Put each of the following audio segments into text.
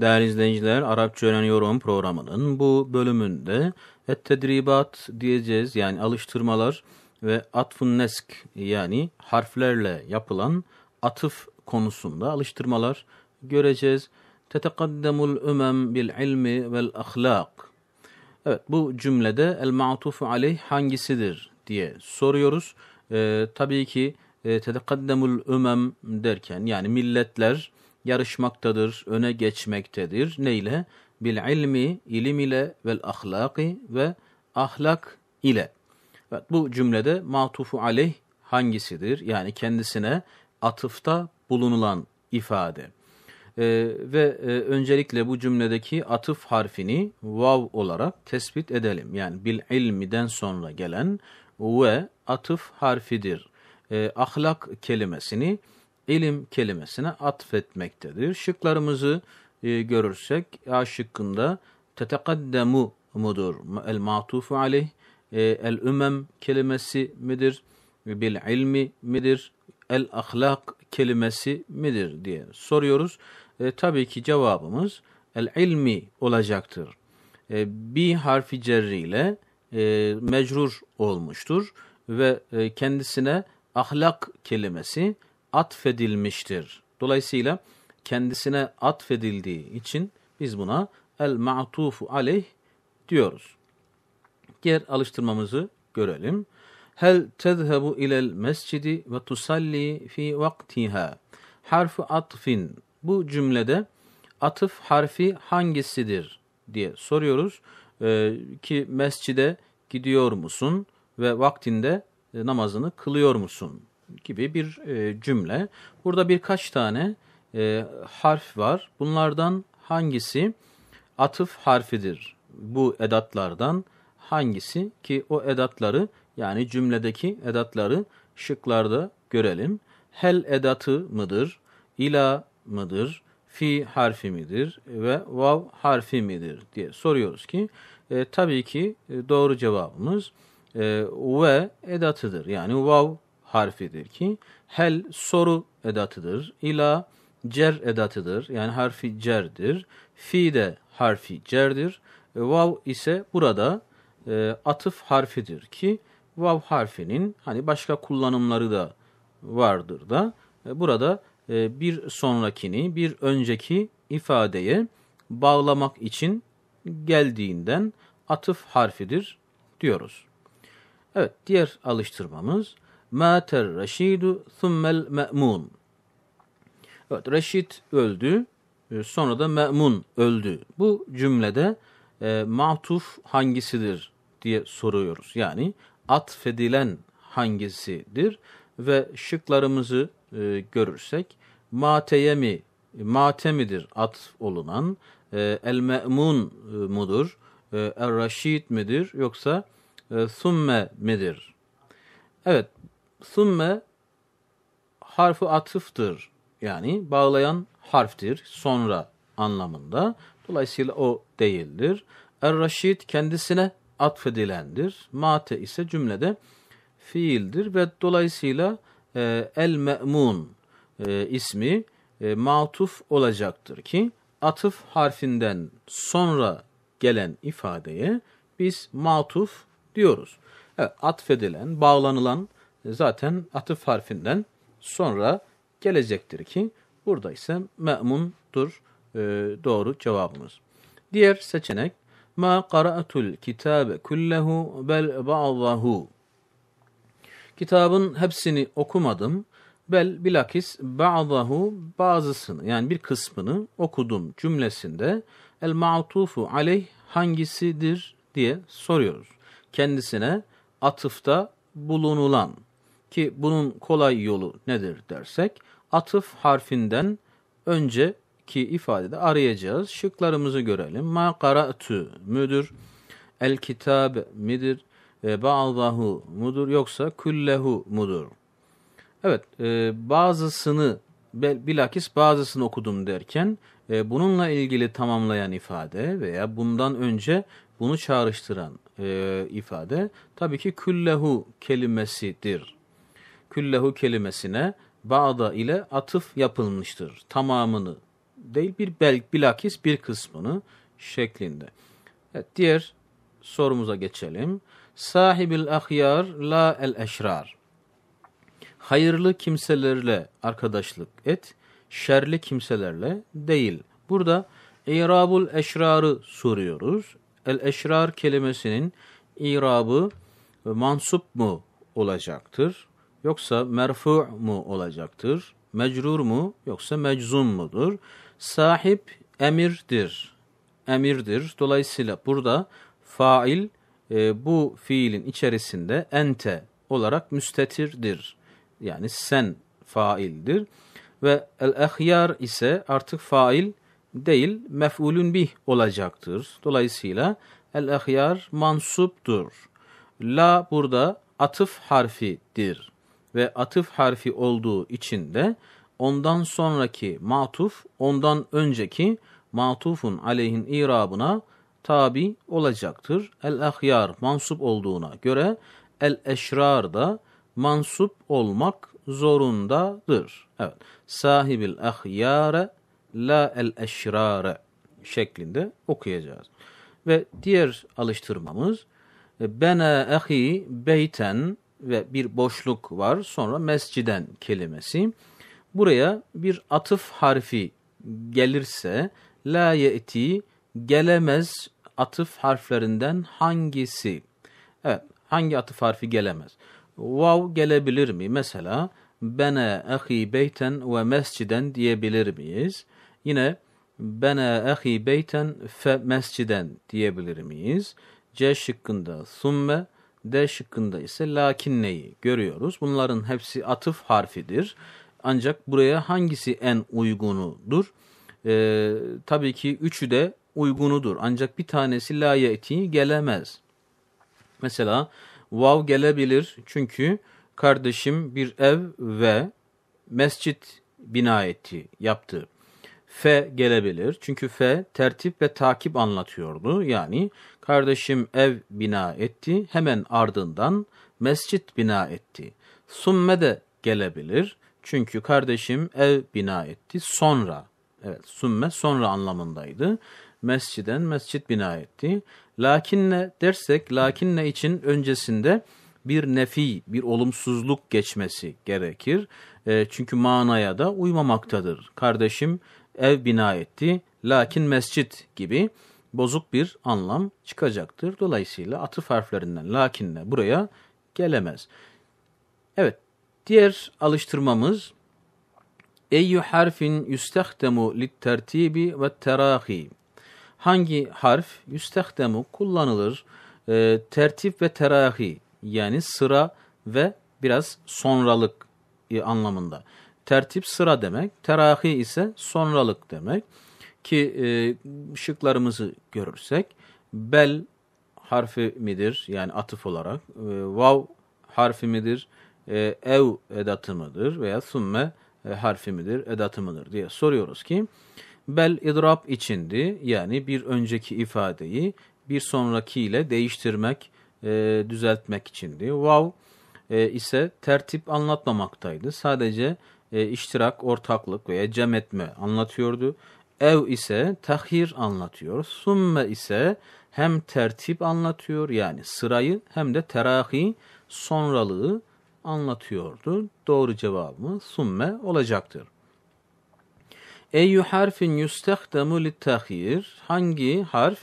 Değerli izleyiciler, Arapça Öğreniyorum programının bu bölümünde et tedribat diyeceğiz yani alıştırmalar ve atfun nesk yani harflerle yapılan atıf konusunda alıştırmalar göreceğiz. Tetekaddemul ümem bil ilmi vel ahlak. Evet bu cümlede el ma'tufu aleyh hangisidir diye soruyoruz. Ee, tabii ki e, tetekaddemul ümem derken yani milletler yarışmaktadır, öne geçmektedir. Neyle? Bil ilmi, ilim ile ve ahlaki ve ahlak ile. Evet, bu cümlede matufu aleyh hangisidir? Yani kendisine atıfta bulunulan ifade. Ee, ve e, öncelikle bu cümledeki atıf harfini vav olarak tespit edelim. Yani bil ilmiden sonra gelen ve atıf harfidir. E, ahlak kelimesini ilim kelimesine atfetmektedir. Şıklarımızı e, görürsek A şıkkında tetekaddemu mudur? El matufu aleyh e, el ümem kelimesi midir? Bil ilmi midir? El ahlak kelimesi midir diye soruyoruz. E, tabii ki cevabımız el ilmi olacaktır. E, bi harfi cerri ile e, mecrur olmuştur ve e, kendisine ahlak kelimesi atfedilmiştir. Dolayısıyla kendisine atfedildiği için biz buna el ma'tufu aleyh diyoruz. Diğer alıştırmamızı görelim. Hel tezhebu ilel mescidi ve tusalli fi vaktiha. Harfi atfin. Bu cümlede atıf harfi hangisidir diye soruyoruz. Ee, ki mescide gidiyor musun ve vaktinde namazını kılıyor musun? gibi bir e, cümle. Burada birkaç tane e, harf var. Bunlardan hangisi atıf harfidir? Bu edatlardan hangisi ki o edatları yani cümledeki edatları şıklarda görelim. Hel edatı mıdır? İla mıdır? Fi harfi midir? Ve vav harfi midir? diye soruyoruz ki e, tabii ki e, doğru cevabımız e, ve edatıdır. Yani vav harfidir ki hel soru edatıdır. İla cer edatıdır. Yani harfi cerdir. Fi de harfi cerdir. E, vav ise burada e, atıf harfidir ki vav harfinin hani başka kullanımları da vardır da e, burada e, bir sonrakini bir önceki ifadeye bağlamak için geldiğinden atıf harfidir diyoruz. Evet diğer alıştırmamız Ma'ter الرَّشِيدُ ثُمَّ الْمَأْمُونَ Evet, Reşit öldü, e, sonra da Me'mun öldü. Bu cümlede e, matuf hangisidir diye soruyoruz. Yani atfedilen hangisidir ve şıklarımızı e, görürsek mateye mi mate midir at olunan e, el me'mun e, mudur e, er raşid midir yoksa e, summe midir? Evet Sümme harfi atıftır. Yani bağlayan harftir. Sonra anlamında. Dolayısıyla o değildir. Er-Raşid kendisine atfedilendir. Mate ise cümlede fiildir ve dolayısıyla e, el-me'mun e, ismi e, matuf olacaktır ki atıf harfinden sonra gelen ifadeye biz matuf diyoruz. Evet, atfedilen, bağlanılan e, zaten atıf harfinden sonra gelecektir ki burada ise me'mundur e, doğru cevabımız. Diğer seçenek ma qara'atul kitabe kullahu bel ba'dahu. Kitabın hepsini okumadım. Bel bilakis ba'dahu bazısını yani bir kısmını okudum cümlesinde el ma'tufu aleyh hangisidir diye soruyoruz. Kendisine atıfta bulunulan ki bunun kolay yolu nedir dersek atıf harfinden önceki ifadede arayacağız. Şıklarımızı görelim. Ma kara'tu müdür? El kitab midir? E, Ba'dahu mudur? Yoksa küllehu mudur? Evet e, bazısını bilakis bazısını okudum derken e, bununla ilgili tamamlayan ifade veya bundan önce bunu çağrıştıran e, ifade tabii ki küllehu kelimesidir küllehu kelimesine bağda ile atıf yapılmıştır. Tamamını değil bir bel, bilakis bir kısmını şeklinde. Evet, diğer sorumuza geçelim. Sahibil ahyar la el eşrar. Hayırlı kimselerle arkadaşlık et, şerli kimselerle değil. Burada irabul eşrarı soruyoruz. El eşrar kelimesinin irabı mansup mu olacaktır? yoksa merfu mu olacaktır? Mecrur mu yoksa meczum mudur? Sahip emirdir. Emirdir. Dolayısıyla burada fail e, bu fiilin içerisinde ente olarak müstetirdir. Yani sen faildir. Ve el-ehyar ise artık fail değil mef'ulün bih olacaktır. Dolayısıyla el-ehyar mansuptur. La burada atıf harfidir ve atıf harfi olduğu için de ondan sonraki matuf ondan önceki matufun aleyhin irabına tabi olacaktır. El-ahyar mansup olduğuna göre el-eşrar da mansup olmak zorundadır. Evet. Sahibil ahyare la el-eşrare şeklinde okuyacağız. Ve diğer alıştırmamız Bena ahi beyten ve bir boşluk var. Sonra mesciden kelimesi. Buraya bir atıf harfi gelirse la yeti gelemez atıf harflerinden hangisi? Evet, hangi atıf harfi gelemez? Vav gelebilir mi? Mesela bana ahi beyten ve mesciden diyebilir miyiz? Yine bana ahi beyten fe mesciden diyebilir miyiz? C şıkkında summe D şıkkında ise lakin neyi görüyoruz. Bunların hepsi atıf harfidir. Ancak buraya hangisi en uygunudur? Ee, tabii ki üçü de uygunudur. Ancak bir tanesi la yeti gelemez. Mesela vav gelebilir çünkü kardeşim bir ev ve mescit bina etti, yaptı. F gelebilir. Çünkü F tertip ve takip anlatıyordu. Yani kardeşim ev bina etti, hemen ardından mescit bina etti. Summe de gelebilir. Çünkü kardeşim ev bina etti, sonra. Evet, summe sonra anlamındaydı. Mesciden mescit bina etti. Lakinle dersek, lakinle için öncesinde bir nefi, bir olumsuzluk geçmesi gerekir. E, çünkü manaya da uymamaktadır. Kardeşim ev bina etti lakin mescit gibi bozuk bir anlam çıkacaktır. Dolayısıyla atıf harflerinden lakinle buraya gelemez. Evet, diğer alıştırmamız Eyyü harfin yüstehdemu littertibi ve terahi. Hangi harf yüstehdemu kullanılır e, ee, tertip ve terahi yani sıra ve biraz sonralık e, anlamında. Tertip sıra demek. Terahi ise sonralık demek. Ki e, şıklarımızı görürsek bel harfi midir? Yani atıf olarak. E, vav harfi midir? E, ev edatı mıdır? Veya summe e, harfi midir? Edatı mıdır? diye soruyoruz ki bel idrap içindi. Yani bir önceki ifadeyi bir sonrakiyle değiştirmek, e, düzeltmek içindi. Vav e, ise tertip anlatmamaktaydı. Sadece e, iştirak, ortaklık veya cem etme anlatıyordu. Ev ise tahhir anlatıyor. Summe ise hem tertip anlatıyor yani sırayı hem de terahi sonralığı anlatıyordu. Doğru cevabımız summe olacaktır. Eyyü harfin yustehdemu littahhir hangi harf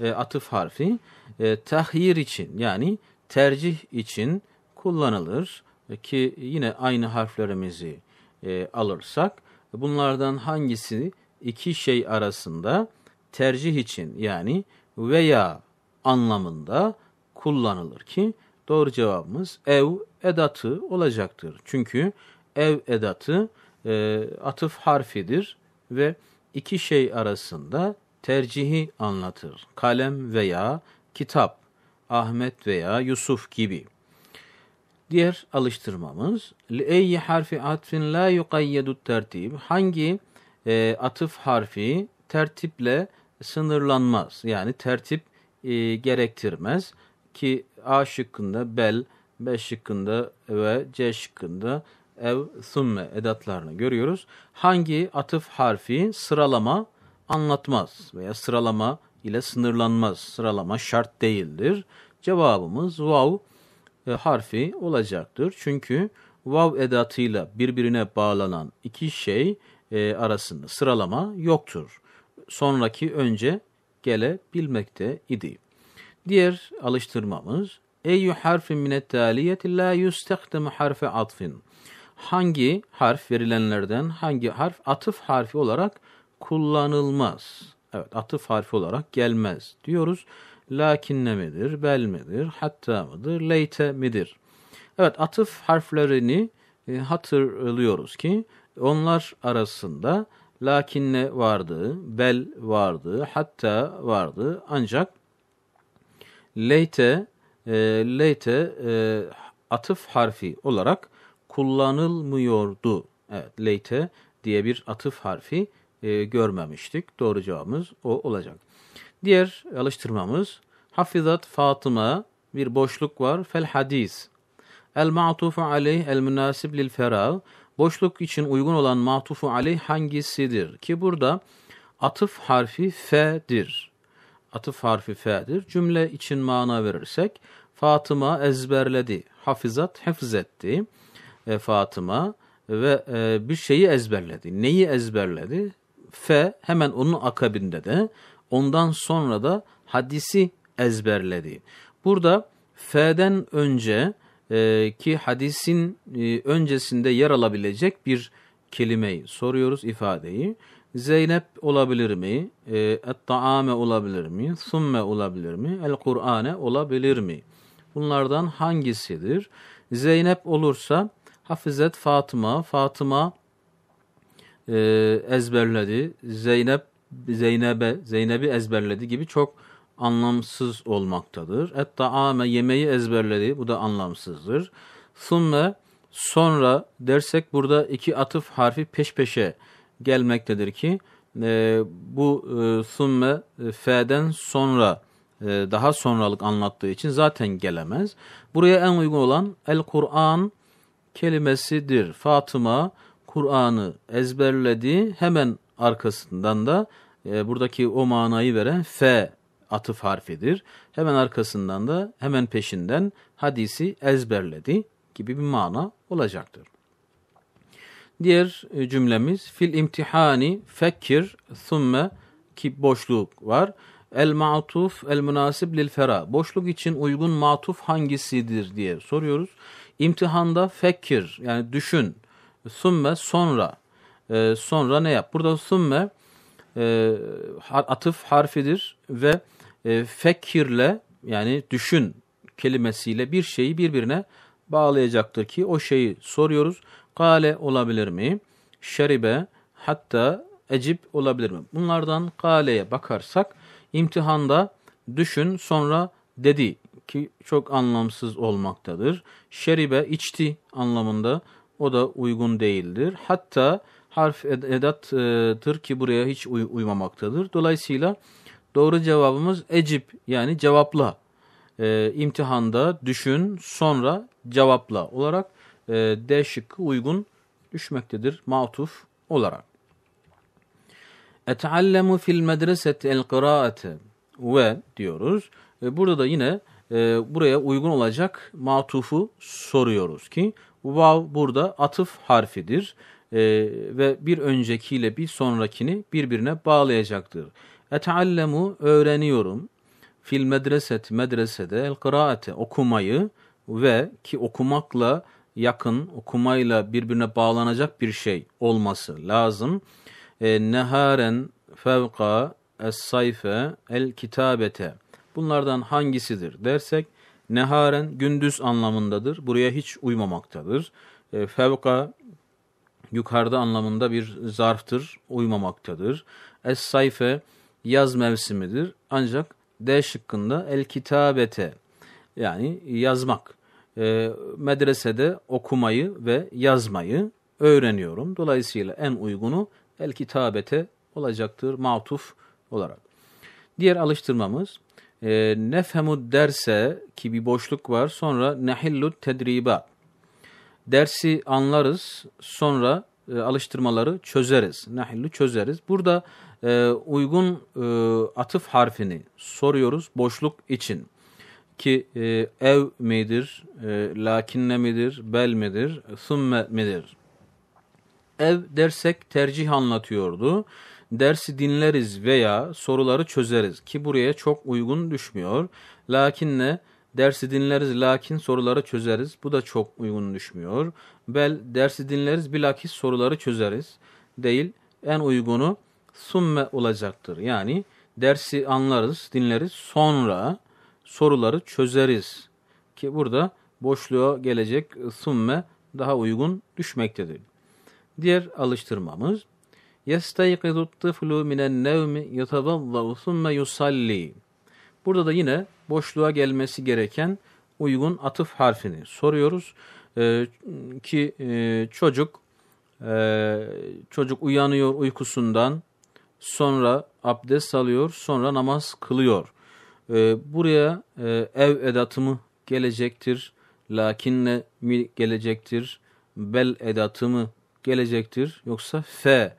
e, atıf harfi e, tahhir için yani tercih için kullanılır ki yine aynı harflerimizi e, alırsak bunlardan hangisi iki şey arasında tercih için yani veya anlamında kullanılır ki doğru cevabımız ev edatı olacaktır. Çünkü ev edatı e, atıf harfidir ve iki şey arasında tercihi anlatır. Kalem veya kitap, Ahmet veya Yusuf gibi. Diğer alıştırmamız لِأَيِّ harfi atfin la يُقَيَّدُ tertib Hangi e, atıf harfi tertiple sınırlanmaz. Yani tertip e, gerektirmez ki A şıkkında bel, B şıkkında ve C şıkkında ev, thumme edatlarını görüyoruz. Hangi atıf harfi sıralama anlatmaz veya sıralama ile sınırlanmaz. Sıralama şart değildir. Cevabımız vav. Wow, e, harfi olacaktır. Çünkü vav edatıyla birbirine bağlanan iki şey e, arasında sıralama yoktur. Sonraki önce gelebilmekte idi. Diğer alıştırmamız Eyyü harfi minet taliyeti la yustekdemu harfe atfin. Hangi harf verilenlerden hangi harf atıf harfi olarak kullanılmaz. Evet atıf harfi olarak gelmez diyoruz lakinne midir, bel midir, hatta mıdır, leyte midir? Evet atıf harflerini e, hatırlıyoruz ki onlar arasında lakinne vardı, bel vardı, hatta vardı. Ancak leyte, e, leyte e, atıf harfi olarak kullanılmıyordu. Evet, leyte diye bir atıf harfi e, görmemiştik. Doğru cevabımız o olacak. Diğer alıştırmamız Hafizat Fatıma bir boşluk var. Fel hadis. El ma'tufu aleyh el münasib lil ferag. Boşluk için uygun olan ma'tufu aleyh hangisidir? Ki burada atıf harfi fe'dir. Atıf harfi fe'dir. Cümle için mana verirsek Fatıma ezberledi. Hafizat hefzetti. E, Fatıma ve e, bir şeyi ezberledi. Neyi ezberledi? Fe hemen onun akabinde de Ondan sonra da hadisi ezberledi. Burada F'den önce e, ki hadisin e, öncesinde yer alabilecek bir kelimeyi soruyoruz ifadeyi. Zeynep olabilir mi? E, Et-ta'ame olabilir mi? Summe olabilir mi? El-Kur'ane olabilir mi? Bunlardan hangisidir? Zeynep olursa Hafizet Fatıma, Fatıma e, ezberledi. Zeynep Zeynep'e, Zeynep'i ezberledi gibi çok anlamsız olmaktadır. Etta Ame yemeği ezberledi. Bu da anlamsızdır. Sunme sonra dersek burada iki atıf harfi peş peşe gelmektedir ki e, bu e, sümme e, fe'den sonra e, daha sonralık anlattığı için zaten gelemez. Buraya en uygun olan el Kur'an kelimesidir. Fatıma Kur'an'ı ezberledi. Hemen arkasından da e, buradaki o manayı veren F atıf harfidir. Hemen arkasından da hemen peşinden hadisi ezberledi gibi bir mana olacaktır. Diğer e, cümlemiz fil imtihani fekkir thumme ki boşluk var. El ma'tuf el münasib lil fera. Boşluk için uygun ma'tuf hangisidir diye soruyoruz. İmtihanda fekkir yani düşün. Thumme sonra e, sonra ne yap? Burada sümme e, atıf harfidir ve e, fekirle yani düşün kelimesiyle bir şeyi birbirine bağlayacaktır ki o şeyi soruyoruz. Kale olabilir mi? Şeribe hatta ecip olabilir mi? Bunlardan kaleye bakarsak imtihanda düşün sonra dedi ki çok anlamsız olmaktadır. Şeribe içti anlamında o da uygun değildir. Hatta harf ed edattır ki buraya hiç uy uymamaktadır. Dolayısıyla doğru cevabımız ecip yani cevapla. E, imtihanda düşün sonra cevapla olarak e, D şıkkı uygun düşmektedir matuf olarak. Eteallemu fil medreset el kıraate ve diyoruz. E, burada da yine e, buraya uygun olacak matufu soruyoruz ki Vav burada atıf harfidir e, ve bir öncekiyle bir sonrakini birbirine bağlayacaktır. Eteallemu öğreniyorum. Fil medreset medresede el kıraate okumayı ve ki okumakla yakın, okumayla birbirine bağlanacak bir şey olması lazım. E, neharen fevka es sayfe el kitabete. Bunlardan hangisidir dersek Neharen gündüz anlamındadır. Buraya hiç uymamaktadır. E, fevka yukarıda anlamında bir zarftır, uymamaktadır. Es sayfe yaz mevsimidir. Ancak D şıkkında el kitabete yani yazmak. E, medresede okumayı ve yazmayı öğreniyorum. Dolayısıyla en uygunu el kitabete olacaktır matuf olarak. Diğer alıştırmamız e, ee, nefhemud derse ki bir boşluk var sonra nehillut tedriba dersi anlarız sonra e, alıştırmaları çözeriz nehillu çözeriz burada e, uygun e, atıf harfini soruyoruz boşluk için ki e, ev midir e, lakinne midir bel midir thumme midir ev dersek tercih anlatıyordu dersi dinleriz veya soruları çözeriz ki buraya çok uygun düşmüyor. Lakin ne? Dersi dinleriz lakin soruları çözeriz. Bu da çok uygun düşmüyor. Bel dersi dinleriz bilakis soruları çözeriz. Değil en uygunu summe olacaktır. Yani dersi anlarız, dinleriz sonra soruları çözeriz. Ki burada boşluğa gelecek summe daha uygun düşmektedir. Diğer alıştırmamız يَسْتَيْقِذُ الطِّفْلُ مِنَ النَّوْمِ يَتَوَضَّعُ ثُمَّ يُصَلِّي Burada da yine boşluğa gelmesi gereken uygun atıf harfini soruyoruz. Ee, ki e, çocuk e, çocuk uyanıyor uykusundan sonra abdest alıyor sonra namaz kılıyor. Ee, buraya e, ev edatımı gelecektir. Lakinne mi gelecektir? Bel edatımı gelecektir. Yoksa fe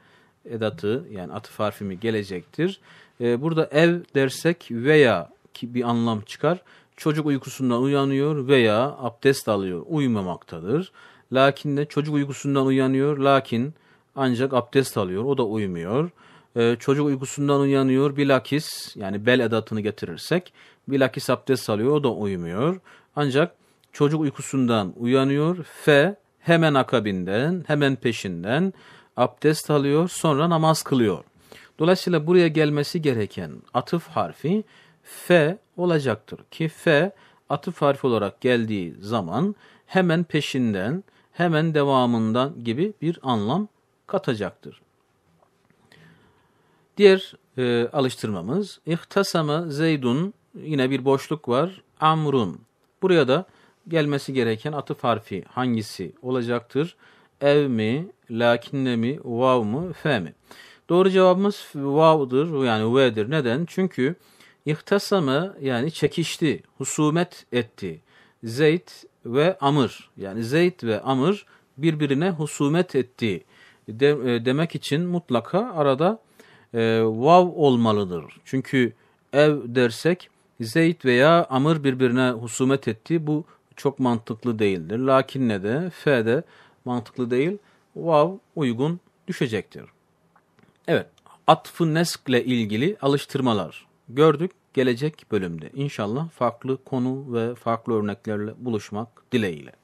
edatı yani atıf harfimi gelecektir. Ee, burada ev dersek veya ki bir anlam çıkar. Çocuk uykusundan uyanıyor veya abdest alıyor uyumamaktadır. Lakin de çocuk uykusundan uyanıyor lakin ancak abdest alıyor o da uyumuyor. Ee, çocuk uykusundan uyanıyor bilakis yani bel edatını getirirsek bilakis abdest alıyor o da uyumuyor. Ancak çocuk uykusundan uyanıyor fe hemen akabinden hemen peşinden abdest alıyor, sonra namaz kılıyor. Dolayısıyla buraya gelmesi gereken atıf harfi F olacaktır ki F atıf harfi olarak geldiği zaman hemen peşinden, hemen devamından gibi bir anlam katacaktır. Diğer e, alıştırmamız İhtasama Zeydun yine bir boşluk var. Amrun. Buraya da gelmesi gereken atıf harfi hangisi olacaktır? ev mi, lakinne mi, vav mı, fe mi? Doğru cevabımız vav'dır yani v'dir. Neden? Çünkü ihtasama yani çekişti, husumet etti. Zeyd ve amır yani Zeyd ve amır birbirine husumet etti de, e, demek için mutlaka arada e, vav olmalıdır. Çünkü ev dersek Zeyd veya amır birbirine husumet etti. Bu çok mantıklı değildir. Lakin ne de fe de mantıklı değil. Wow, uygun düşecektir. Evet, atfı neskle ilgili alıştırmalar gördük gelecek bölümde. İnşallah farklı konu ve farklı örneklerle buluşmak dileğiyle.